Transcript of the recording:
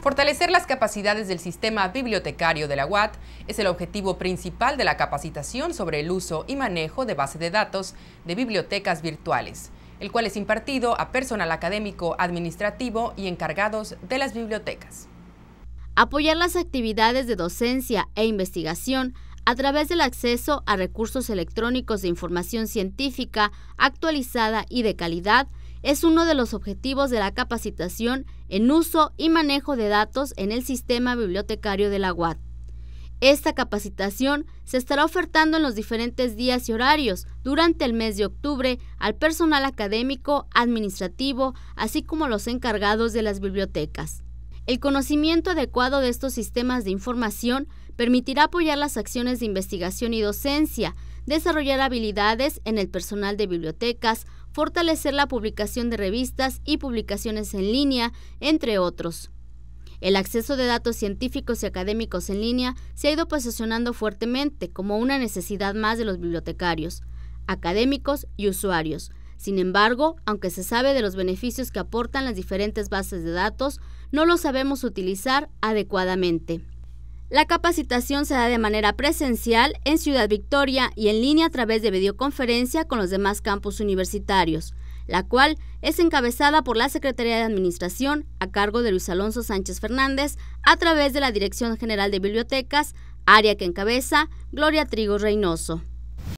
Fortalecer las capacidades del sistema bibliotecario de la UAT es el objetivo principal de la capacitación sobre el uso y manejo de base de datos de bibliotecas virtuales, el cual es impartido a personal académico, administrativo y encargados de las bibliotecas. Apoyar las actividades de docencia e investigación a través del acceso a recursos electrónicos de información científica actualizada y de calidad es uno de los objetivos de la capacitación en uso y manejo de datos en el sistema bibliotecario de la UAT. Esta capacitación se estará ofertando en los diferentes días y horarios durante el mes de octubre al personal académico, administrativo, así como los encargados de las bibliotecas. El conocimiento adecuado de estos sistemas de información permitirá apoyar las acciones de investigación y docencia, desarrollar habilidades en el personal de bibliotecas, fortalecer la publicación de revistas y publicaciones en línea, entre otros. El acceso de datos científicos y académicos en línea se ha ido posicionando fuertemente como una necesidad más de los bibliotecarios, académicos y usuarios. Sin embargo, aunque se sabe de los beneficios que aportan las diferentes bases de datos, no lo sabemos utilizar adecuadamente. La capacitación se da de manera presencial en Ciudad Victoria y en línea a través de videoconferencia con los demás campus universitarios, la cual es encabezada por la Secretaría de Administración a cargo de Luis Alonso Sánchez Fernández a través de la Dirección General de Bibliotecas, área que encabeza Gloria Trigo Reynoso.